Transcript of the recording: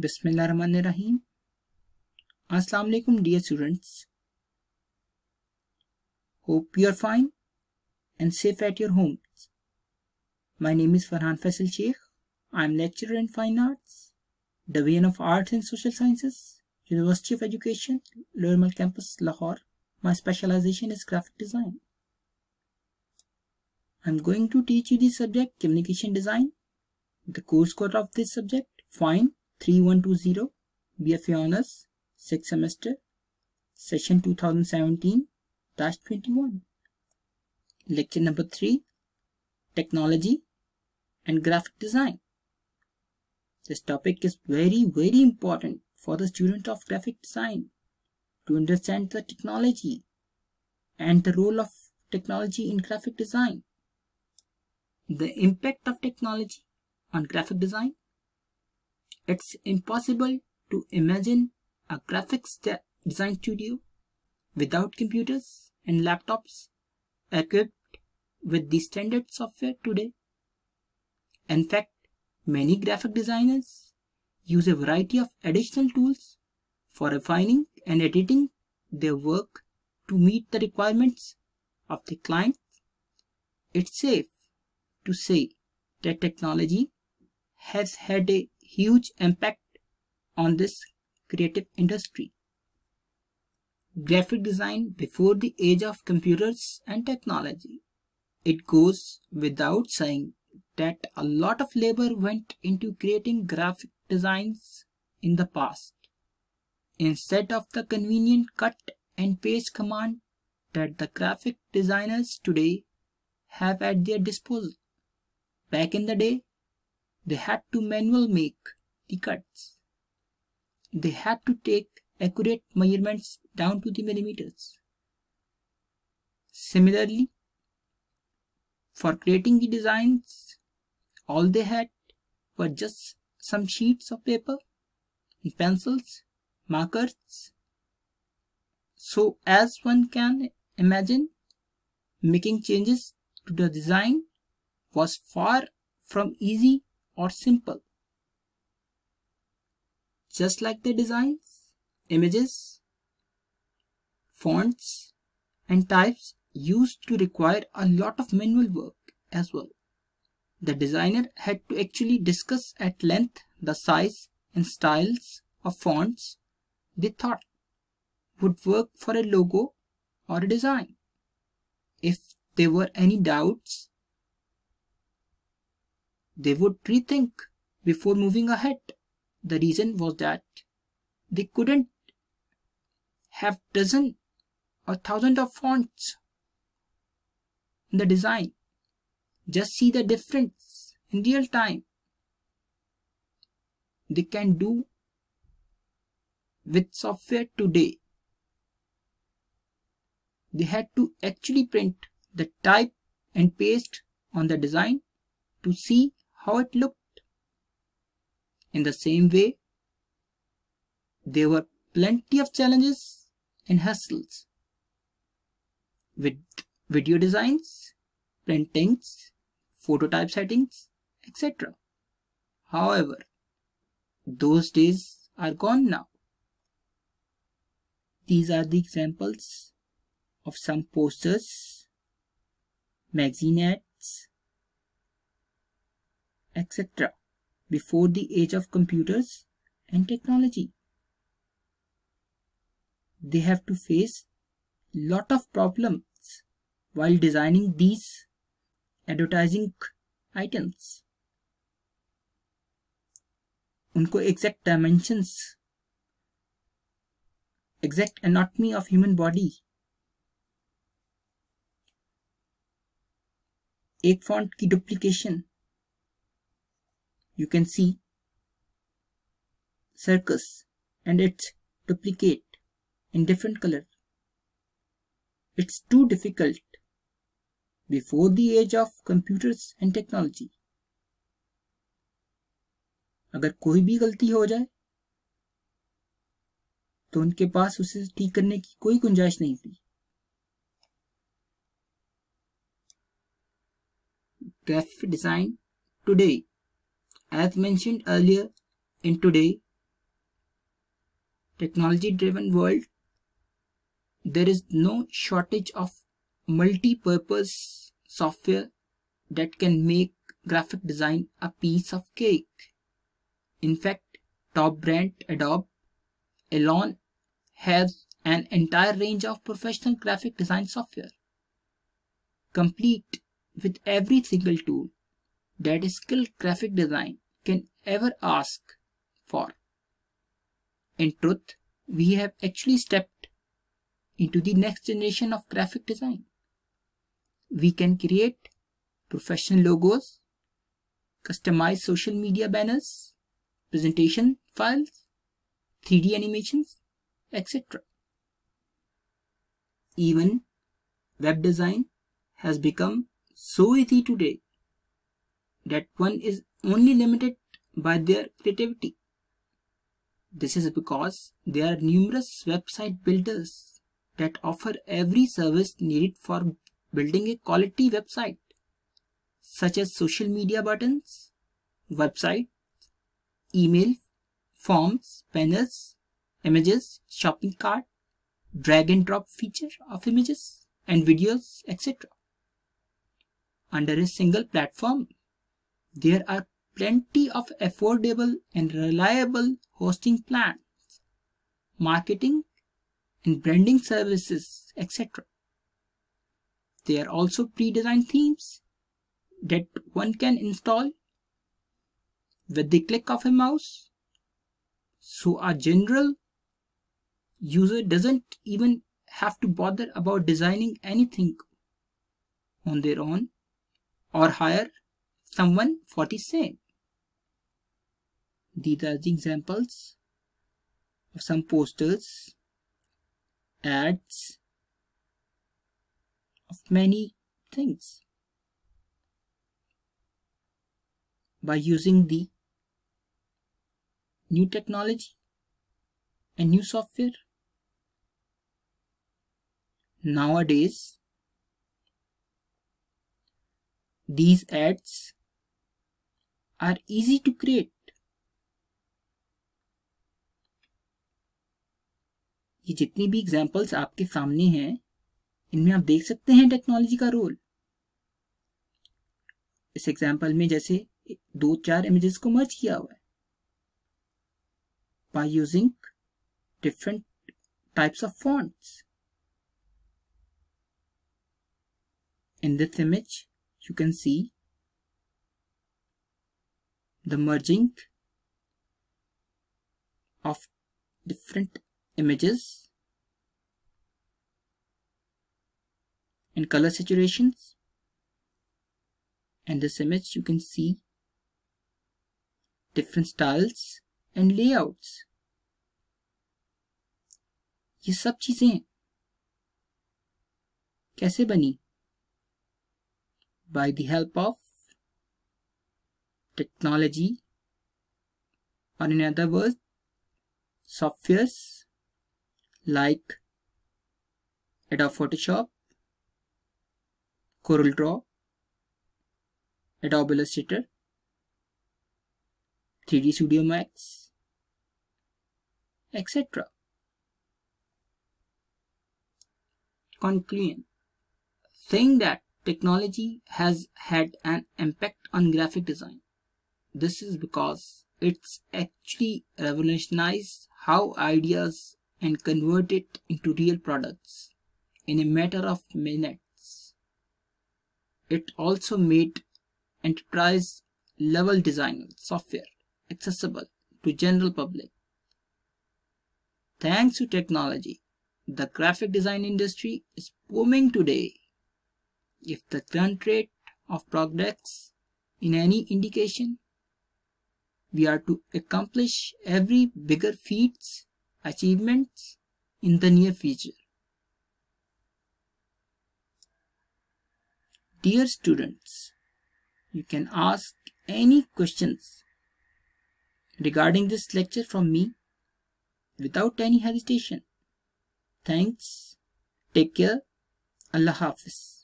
Bismillah, Rahim. Assalamu alaikum dear students. Hope you are fine and safe at your homes. My name is Farhan Faisal Sheikh. I am lecturer in Fine Arts, Division of Arts and Social Sciences, University of Education, Lower Campus, Lahore. My specialization is graphic design. I am going to teach you the subject Communication Design. The course code of this subject, FINE, 3120 BFA Honors 6th semester session 2017-21 lecture number 3 technology and graphic design this topic is very very important for the student of graphic design to understand the technology and the role of technology in graphic design the impact of technology on graphic design it's impossible to imagine a graphics design studio without computers and laptops equipped with the standard software today. In fact, many graphic designers use a variety of additional tools for refining and editing their work to meet the requirements of the client. It's safe to say that technology has had a huge impact on this creative industry. Graphic design before the age of computers and technology. It goes without saying that a lot of labor went into creating graphic designs in the past. Instead of the convenient cut and paste command that the graphic designers today have at their disposal. Back in the day, they had to manual make the cuts. They had to take accurate measurements down to the millimeters. Similarly, for creating the designs, all they had were just some sheets of paper and pencils, markers. So as one can imagine, making changes to the design was far from easy or simple. Just like the designs, images, fonts, and types used to require a lot of manual work as well. The designer had to actually discuss at length the size and styles of fonts they thought would work for a logo or a design. If there were any doubts they would rethink before moving ahead. The reason was that they couldn't have dozen or thousand of fonts in the design. Just see the difference in real time. They can do with software today. They had to actually print the type and paste on the design to see how it looked. In the same way, there were plenty of challenges and hassles with video designs, printings, phototype settings, etc. However, those days are gone now. These are the examples of some posters, magazine ads, etc. before the age of computers and technology. They have to face lot of problems while designing these advertising items. Unko exact dimensions, exact anatomy of human body. एक font की duplication you can see circus and its duplicate in different color. It's too difficult before the age of computers and technology. agar koi bhi galti ho jaye to unke paas उसे theek karne ki koi gunjayish nahi thi graphic design today As mentioned earlier in today technology driven world, there is no shortage of multi-purpose software that can make graphic design a piece of cake. In fact, top brand Adobe alone has an entire range of professional graphic design software, complete with every single tool that is skilled graphic design can ever ask for. In truth, we have actually stepped into the next generation of graphic design. We can create professional logos, customize social media banners, presentation files, 3D animations, etc. Even web design has become so easy today that one is only limited by their creativity. This is because there are numerous website builders that offer every service needed for building a quality website, such as social media buttons, website, email, forms, banners, images, shopping cart, drag and drop feature of images and videos, etc. Under a single platform, there are plenty of affordable and reliable hosting plans, marketing and branding services, etc. There are also pre-designed themes that one can install with the click of a mouse. So a general user doesn't even have to bother about designing anything on their own or hire someone for the same. These are the examples of some posters, ads, of many things. By using the new technology and new software, nowadays these ads are easy to create ये जितनी भी examples आपके सामने हैं इनमें आप देख सकते हैं टेक्नोलॉजी का रोल इस एग्जाम्पल में जैसे दो चार इमेजेस को मर्ज किया हुआ है by using different types of fonts in this image you can see the merging of different images and color saturations and this image you can see different styles and layouts ये सब चीजें कैसे बनी by the help of technology or in other words softwares like Adobe Photoshop, Corel Draw, Adobe Illustrator, 3D Studio Max, etc. Conclusion Saying that technology has had an impact on graphic design. This is because it's actually revolutionized how ideas and convert it into real products in a matter of minutes. It also made enterprise level design software accessible to general public. Thanks to technology, the graphic design industry is booming today. If the current rate of progress in any indication, we are to accomplish every bigger feats achievements in the near future. Dear students, you can ask any questions regarding this lecture from me without any hesitation. Thanks. Take care. Allah Hafiz.